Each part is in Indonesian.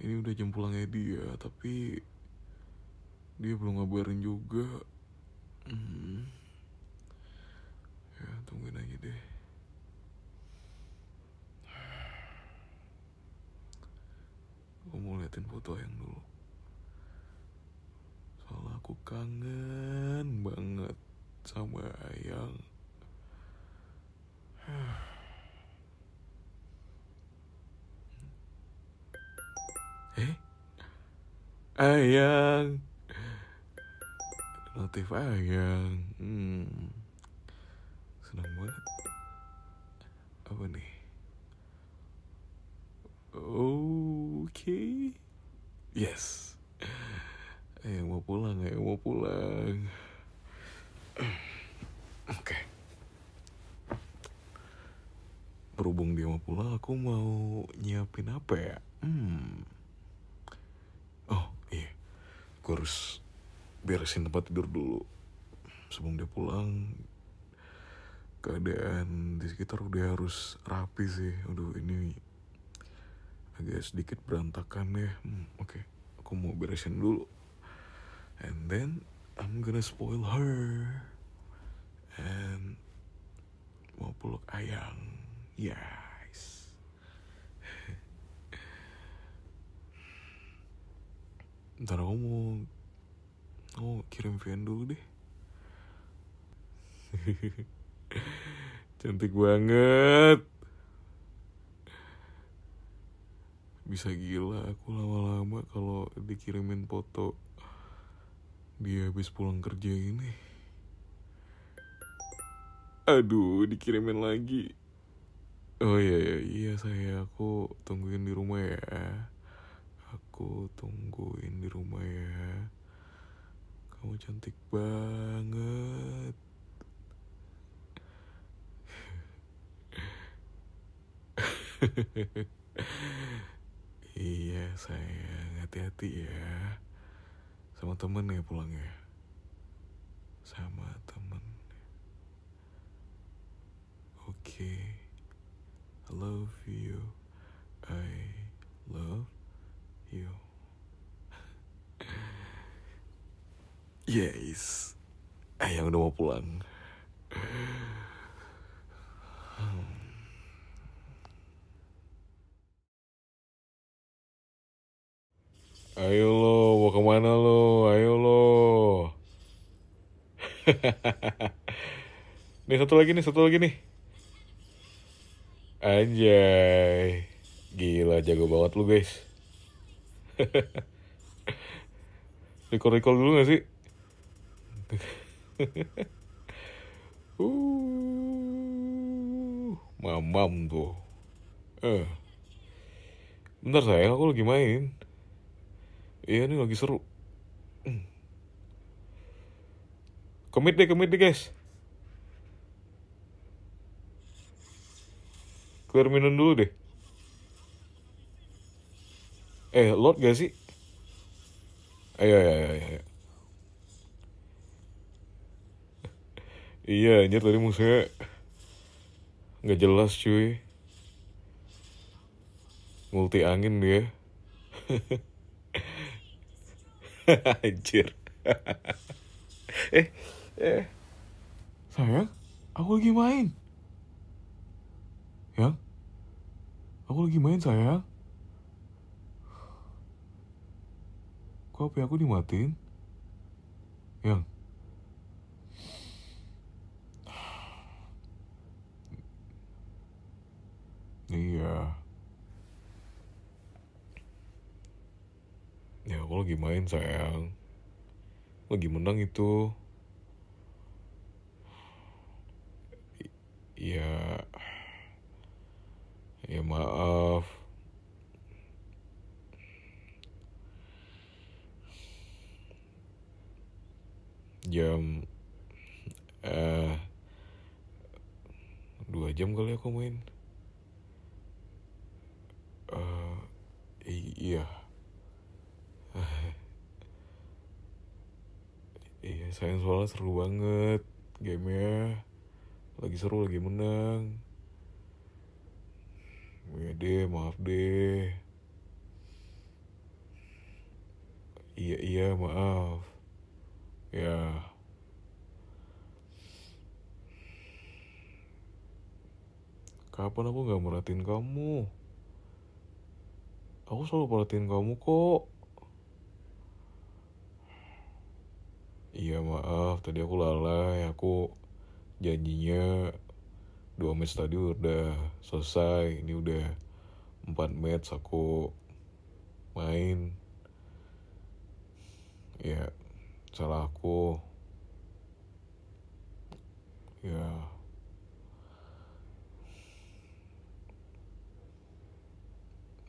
ini udah jam pulangnya dia tapi dia belum ngabarin juga hmm. ya tungguin aja deh gue mau liatin foto yang dulu soalnya aku kangen banget sama ayang ayang notif ayang hmm. senang banget apa nih oke okay. yes ayang eh, mau pulang ayang eh, mau pulang oke okay. berhubung dia mau pulang aku mau nyiapin apa ya hmm gue harus beresin tempat tidur dulu sebelum dia pulang keadaan di sekitar udah harus rapi sih aduh ini agak sedikit berantakan deh ya. hmm, oke okay. aku mau beresin dulu and then I'm gonna spoil her and mau peluk ayang ya yeah. ntar aku mau oh kirim VN dulu deh cantik banget bisa gila aku lama-lama kalau dikirimin foto dia habis pulang kerja ini aduh dikirimin lagi oh iya iya, iya saya aku tungguin di rumah ya aku tungguin di rumah ya kamu cantik banget iya saya hati-hati ya sama temen ya pulang ya sama temen oke okay. I love you Yes. Ayang eh, udah mau pulang. Ayo lo, mau kemana lo? Ayo lo. nih satu lagi nih, satu lagi nih. Anjay. Gila, jago banget lu guys. Rekor-rekor dulu gak sih? gitu uh mamam tuh eh bentar sayang aku lagi main iya ini lagi seru komit deh komit deh guys keluar minum dulu deh eh lot gak sih ayo ayo ayo, ayo. Iya anjir tadi musuhnya Gak jelas cuy multi angin dia anjir eh eh sayang aku lagi main yang aku lagi main sayang kok HP aku dimatiin yang lagi main sayang lagi menang itu ya ya maaf jam eh dua jam kali aku main uh, iya sayang soalnya seru banget gamenya lagi seru lagi menang ya deh maaf deh iya iya maaf ya kapan aku nggak merhatiin kamu aku selalu perhatiin kamu kok iya maaf tadi aku lalai aku janjinya dua match tadi udah selesai ini udah empat match aku main ya salah aku ya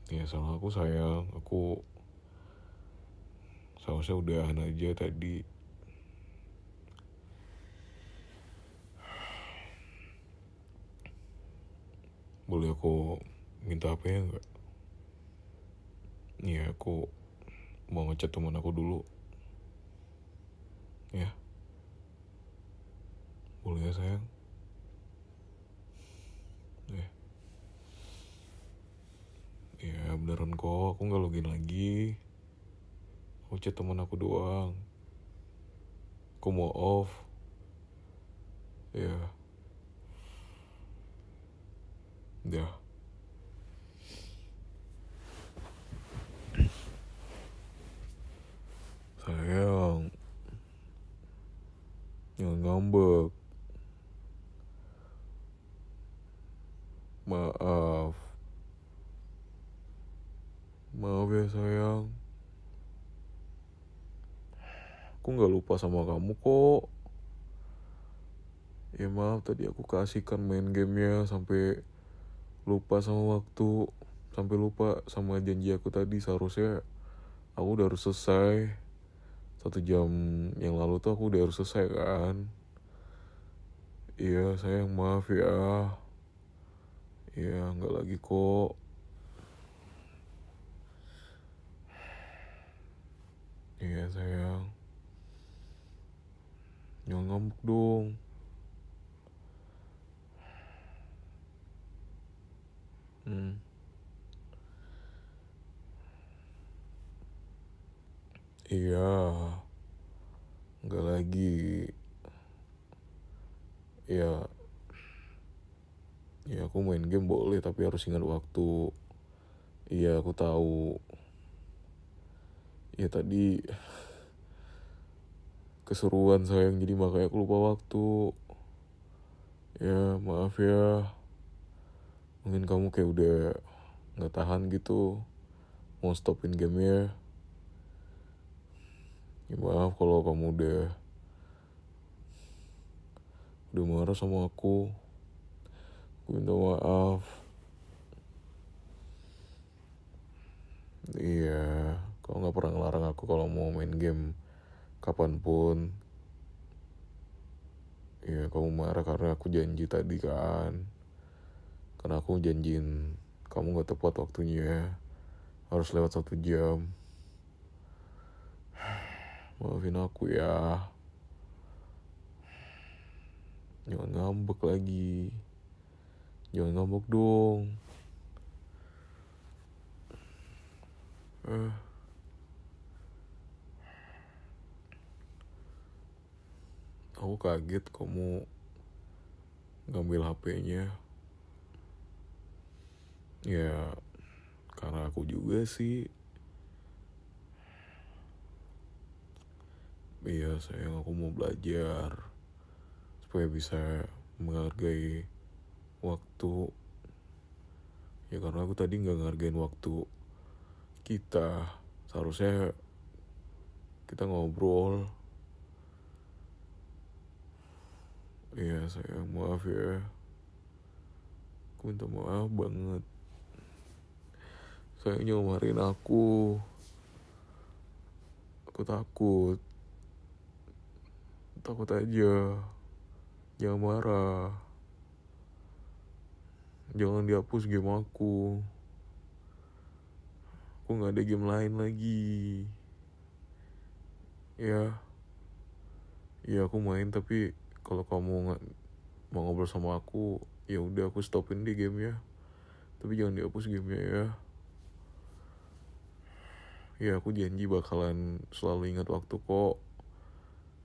ya salah aku sayang aku seharusnya udahan aja tadi boleh aku minta apa ya enggak? Iya, aku mau ngechat teman aku dulu. Ya. Boleh ya, sayang? Ya. ya. beneran kok. Aku nggak login lagi. Aku chat teman aku doang. Aku mau off. Ya ya Sayang. Jangan ngambek. Maaf. Maaf ya sayang. Aku gak lupa sama kamu kok. Ya maaf tadi aku kasihkan main gamenya sampai lupa sama waktu sampai lupa sama janji aku tadi seharusnya aku udah harus selesai satu jam yang lalu tuh aku udah harus selesai kan iya sayang maaf ya iya nggak lagi kok iya sayang jangan ngambek dong Iya, nggak lagi. Ya, ya aku main game boleh tapi harus ingat waktu. Iya aku tahu. Ya tadi keseruan sayang jadi makanya aku lupa waktu. Ya maaf ya. Mungkin kamu kayak udah nggak tahan gitu mau stopin gamenya ya maaf kalau kamu udah udah marah sama aku aku minta maaf iya kau nggak pernah ngelarang aku kalau mau main game kapanpun iya kamu marah karena aku janji tadi kan karena aku janjiin kamu nggak tepat waktunya harus lewat satu jam maafin aku ya jangan ngambek lagi jangan ngambek dong eh aku kaget kamu ngambil HP-nya ya karena aku juga sih iya sayang aku mau belajar supaya bisa menghargai waktu ya karena aku tadi nggak ngargain waktu kita seharusnya kita ngobrol Iya sayang maaf ya Aku minta maaf banget Sayang nyomarin aku Aku takut takut aja jangan marah jangan dihapus game aku aku nggak ada game lain lagi ya ya aku main tapi kalau kamu nggak mau ngobrol sama aku ya udah aku stopin di game ya tapi jangan dihapus gamenya ya ya aku janji bakalan selalu ingat waktu kok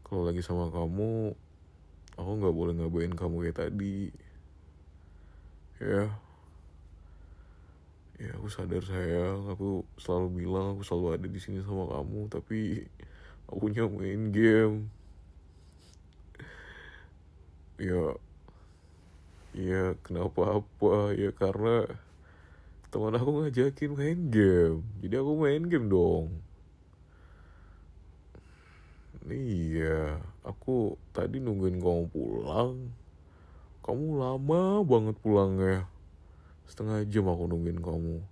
kalau lagi sama kamu aku nggak boleh ngabain kamu kayak tadi ya ya aku sadar sayang aku selalu bilang aku selalu ada di sini sama kamu tapi aku main game ya ya kenapa apa ya karena teman aku ngajakin main game jadi aku main game dong Iya, aku tadi nungguin kamu pulang. Kamu lama banget pulangnya. Setengah jam aku nungguin kamu.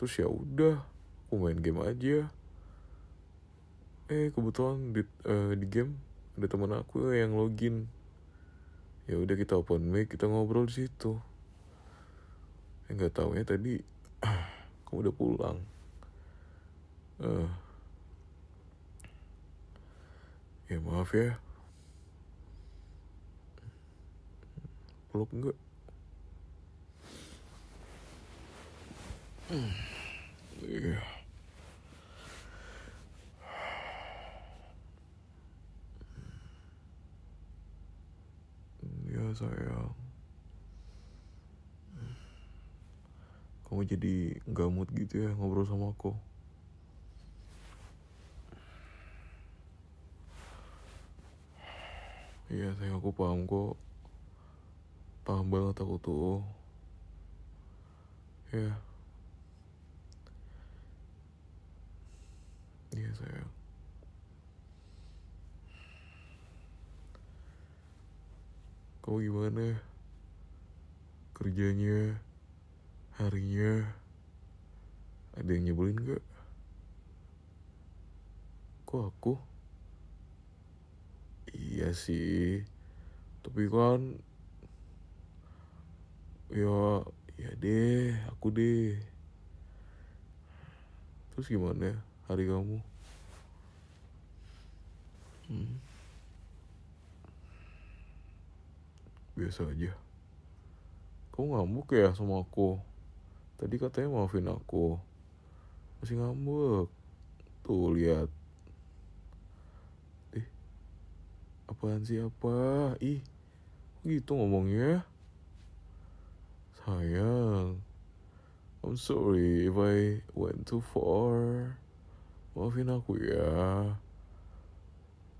Terus ya udah, aku main game aja. Eh, kebetulan di, uh, di game ada teman aku yang login. Ya udah kita open mic, kita ngobrol di situ. Enggak eh, tahu ya tadi kamu udah pulang. Eh, uh, ya maaf ya peluk nggak iya yeah. ya sayang kamu jadi gamut gitu ya ngobrol sama aku iya saya aku paham kok paham banget aku tuh ya iya saya. sayang kamu gimana kerjanya harinya ada yang nyebelin gak kok aku iya sih tapi kan ya ya deh aku deh terus gimana hari kamu hmm. biasa aja kamu ngambuk ya sama aku tadi katanya maafin aku masih ngambek tuh lihat Apaan sih apa? Ih, gitu ngomongnya? Sayang, I'm sorry if I went too far. Maafin aku ya.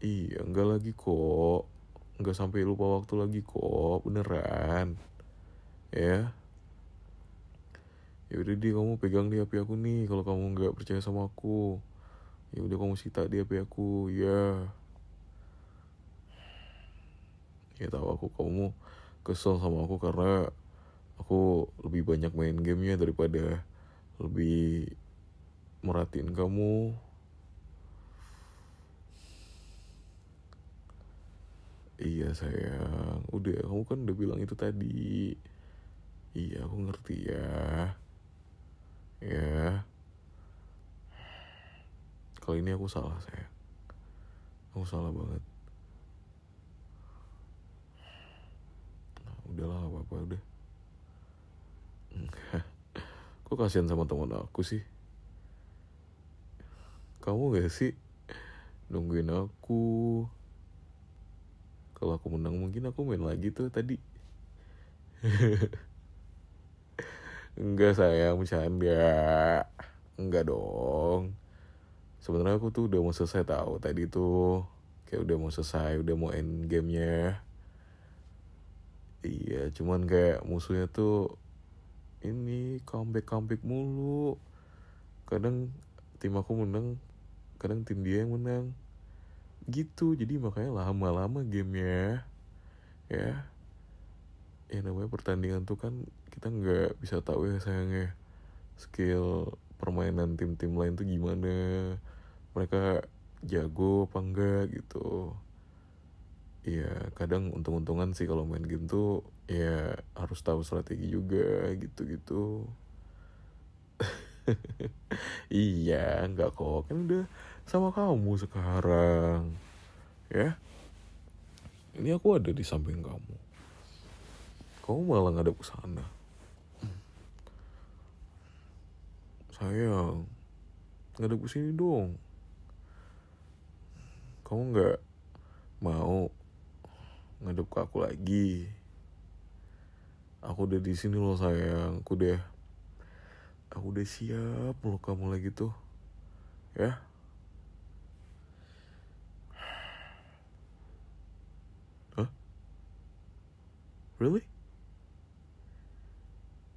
Iya, enggak lagi kok. Enggak sampai lupa waktu lagi kok, beneran. Ya. Ya udah deh kamu pegang di api aku nih kalau kamu nggak percaya sama aku. Ya udah kamu sita di api aku, ya. Yeah ya tahu aku kamu kesel sama aku karena aku lebih banyak main gamenya daripada lebih merhatiin kamu iya sayang udah kamu kan udah bilang itu tadi iya aku ngerti ya ya kali ini aku salah sayang aku salah banget udahlah apa apa udah kok kasihan sama teman aku sih kamu gak sih nungguin aku kalau aku menang mungkin aku main lagi tuh tadi enggak sayang bercanda enggak dong sebenarnya aku tuh udah mau selesai tahu tadi tuh kayak udah mau selesai udah mau end gamenya iya cuman kayak musuhnya tuh ini comeback comeback mulu kadang tim aku menang kadang tim dia yang menang gitu jadi makanya lama-lama gamenya ya ya namanya pertandingan tuh kan kita nggak bisa tahu ya sayangnya skill permainan tim-tim lain tuh gimana mereka jago apa enggak gitu ya kadang untung-untungan sih kalau main game tuh ya harus tahu strategi juga gitu-gitu iya nggak kok kan udah sama kamu sekarang ya ini aku ada di samping kamu kamu malah nggak ada ke sana sayang ada ke sini dong kamu nggak mau ngadep ke aku lagi aku udah di sini loh sayang aku udah aku udah siap loh kamu lagi tuh ya Hah? Really?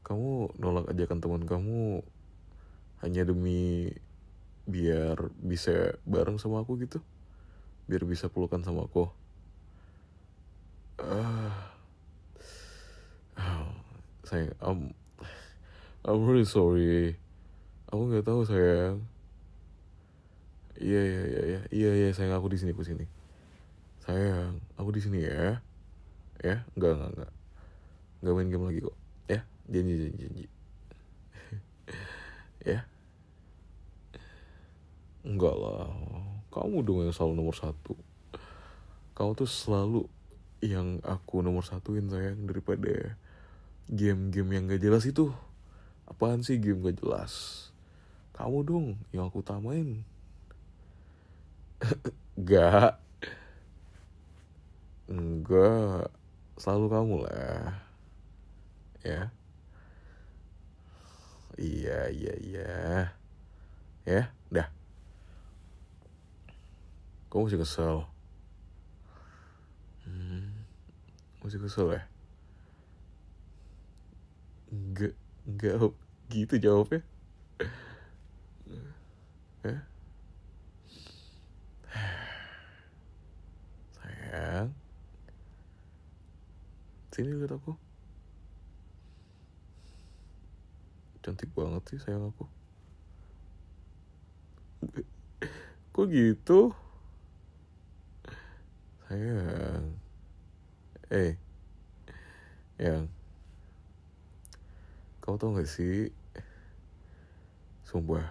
Kamu nolak ajakan teman kamu hanya demi biar bisa bareng sama aku gitu? Biar bisa pelukan sama aku? sayang I'm I'm really sorry aku nggak tahu sayang iya, iya iya iya iya iya sayang aku di sini aku di sini sayang aku di sini ya ya nggak nggak nggak nggak main game lagi kok ya janji janji janji ya enggak lah kamu dong yang selalu nomor satu kau tuh selalu yang aku nomor satuin sayang daripada game-game yang gak jelas itu apaan sih game gak jelas kamu dong yang aku tamain, gak enggak selalu kamu lah ya iya iya iya ya dah kamu masih kesel hmm, masih kesel ya nggak nggak gitu jawabnya sayang sini lihat aku cantik banget sih sayang aku kok gitu sayang eh yang Kau tau gak sih? Sumpah.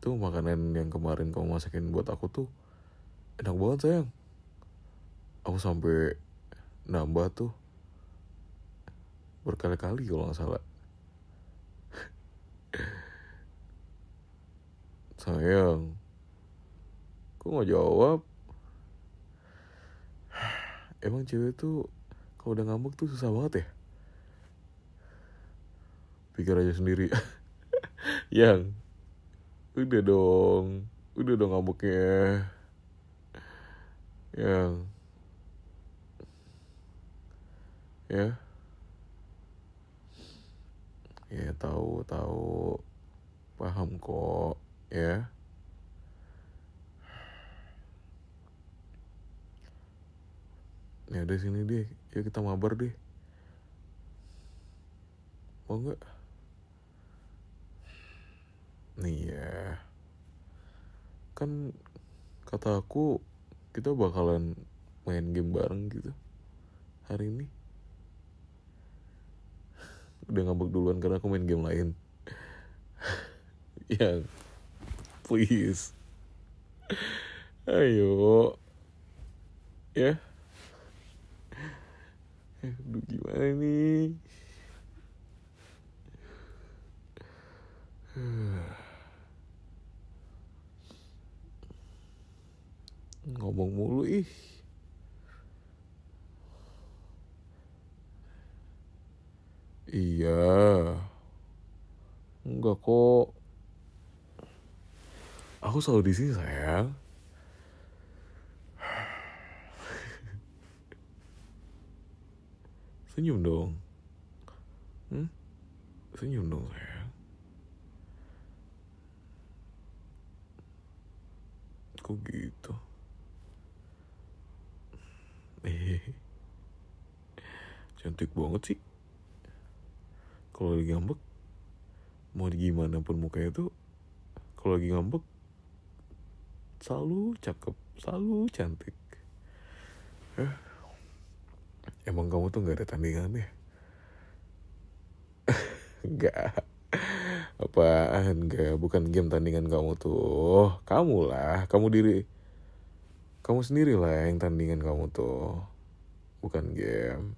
Tuh makanan yang kemarin kau masakin buat aku tuh enak banget sayang. Aku sampai nambah tuh berkali-kali kalau nggak salah. sayang, kok nggak jawab? Emang cewek tuh kalau udah ngambek tuh susah banget ya? pikir aja sendiri yang udah dong udah dong ngamuknya yang ya ya tahu tahu paham kok ya ya dari sini deh ya kita mabar deh mau nggak Nih ya, kan kata aku kita bakalan main game bareng gitu hari ini udah ngambek duluan karena aku main game lain ya, please ayo ya eh, aduh gimana nih ngomong mulu ih iya enggak kok aku selalu di sini sayang senyum dong hmm? senyum dong sayang kok gitu cantik banget sih kalau lagi ngambek mau gimana pun mukanya tuh kalau lagi ngambek selalu cakep selalu cantik eh, emang kamu tuh nggak ada tandingan ya nggak apaan nggak bukan game tandingan kamu tuh kamulah kamu diri kamu sendiri lah yang tandingan kamu tuh. Bukan game.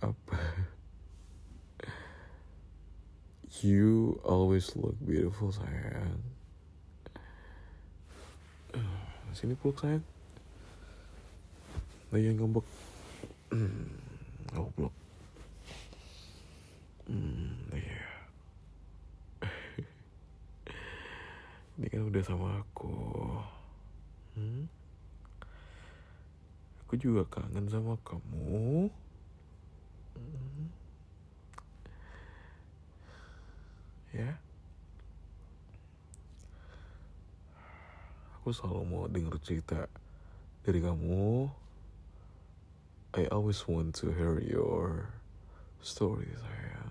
Apa? You always look beautiful, sayang. Ah, sini peluk, sayang. Lagi yang ngambek. Goblok. Hmm, hmm yeah. Dia kan udah sama aku. Hmm? Aku juga kangen sama kamu. Hmm? Ya. Aku selalu mau denger cerita dari kamu. I always want to hear your story sayang.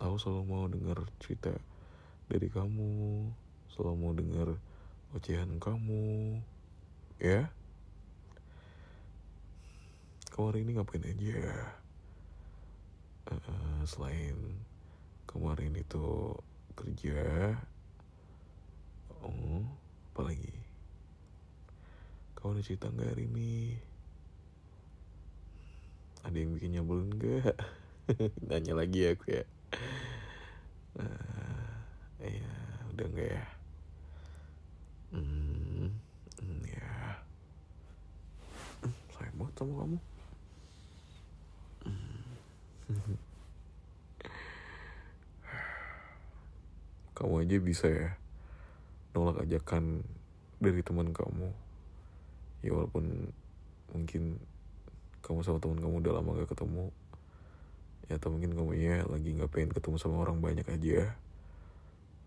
Aku selalu mau dengar cerita dari kamu selalu mau dengar ocehan kamu ya kamu hari ini ngapain aja ya uh, selain kemarin itu kerja oh apa lagi kau ada cerita nggak hari ini ada yang bikin nyebelin nggak nanya lagi ya aku ya uh, ya udah enggak ya kamu kamu aja bisa ya nolak ajakan dari teman kamu ya walaupun mungkin kamu sama teman kamu udah lama gak ketemu ya atau mungkin kamu ya lagi nggak pengen ketemu sama orang banyak aja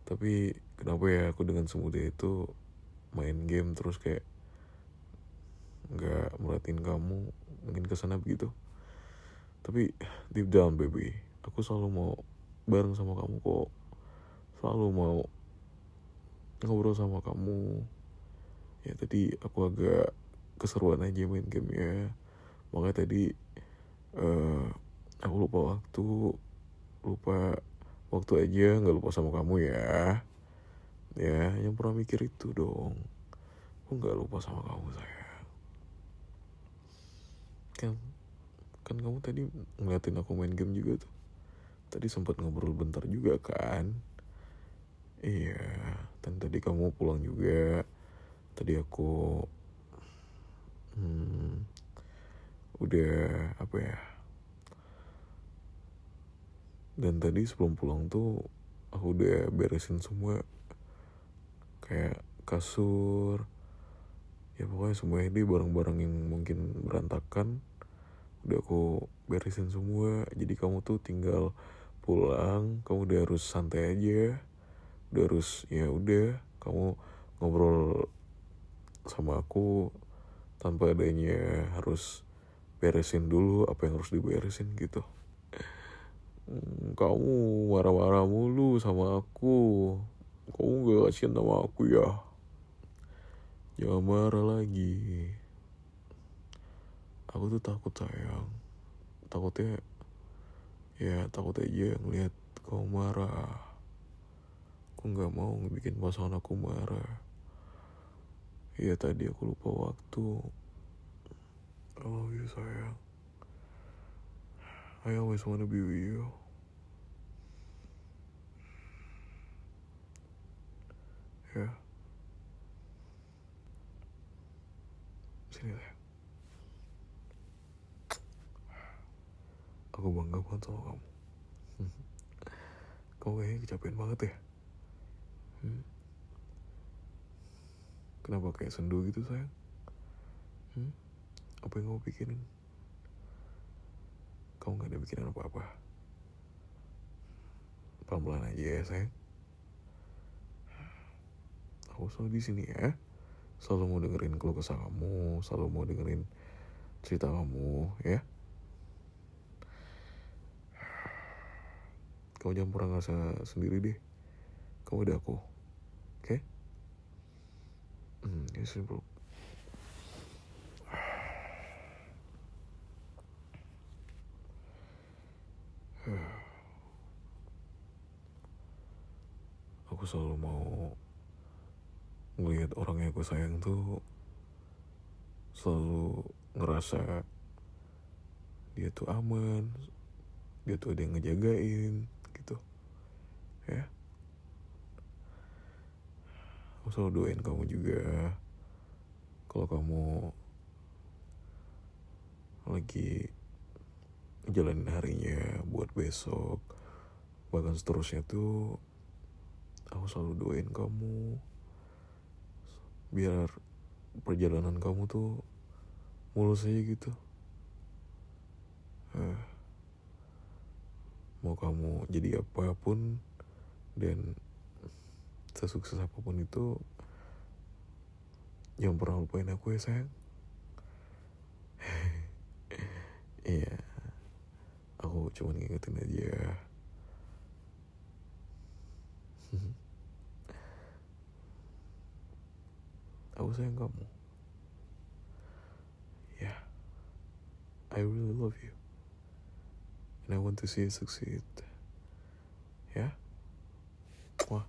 tapi kenapa ya aku dengan semudah itu main game terus kayak nggak merhatiin kamu mungkin kesana begitu tapi deep down baby aku selalu mau bareng sama kamu kok selalu mau ngobrol sama kamu ya tadi aku agak keseruan aja main game ya makanya tadi uh, aku lupa waktu lupa waktu aja nggak lupa sama kamu ya ya yang pernah mikir itu dong aku nggak lupa sama kamu saya kan kamu tadi ngeliatin aku main game juga tuh tadi sempat ngobrol bentar juga kan iya dan tadi kamu pulang juga tadi aku hmm, udah apa ya dan tadi sebelum pulang tuh aku udah beresin semua kayak kasur ya pokoknya semuanya ini barang-barang yang mungkin berantakan udah aku beresin semua jadi kamu tuh tinggal pulang kamu udah harus santai aja udah harus ya udah kamu ngobrol sama aku tanpa adanya harus beresin dulu apa yang harus diberesin gitu hmm, kamu marah-marah mulu sama aku kamu gak kasihan sama aku ya Jangan marah lagi. Aku tuh takut sayang. Takutnya, ya takut aja ngeliat kau marah. Aku nggak mau bikin pasangan aku marah. Ya tadi aku lupa waktu. I love you sayang. I always wanna be with you. sini aku bangga banget sama kamu kamu kayaknya kecapean banget ya kenapa kayak sendu gitu sayang apa yang kamu pikirin kamu gak ada pikiran apa-apa pelan-pelan aja ya sayang aku selalu di sini ya selalu mau dengerin keluh kesah kamu selalu mau dengerin cerita kamu ya kamu jangan pernah ngerasa sendiri deh kamu ada aku oke okay? hmm yes ya bro aku selalu mau ngelihat orang yang gue sayang tuh selalu ngerasa dia tuh aman dia tuh ada yang ngejagain gitu ya aku selalu doain kamu juga kalau kamu lagi jalanin harinya buat besok bahkan seterusnya tuh aku selalu doain kamu biar perjalanan kamu tuh mulus aja gitu eh, mau kamu jadi apapun dan sesukses apapun itu yang pernah lupain aku ya sayang iya yeah. aku cuman ngingetin aja ya. I was saying, kamu yeah I really love you and I want to see you succeed yeah wah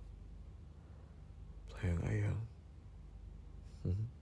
sayang ayang mm-hmm.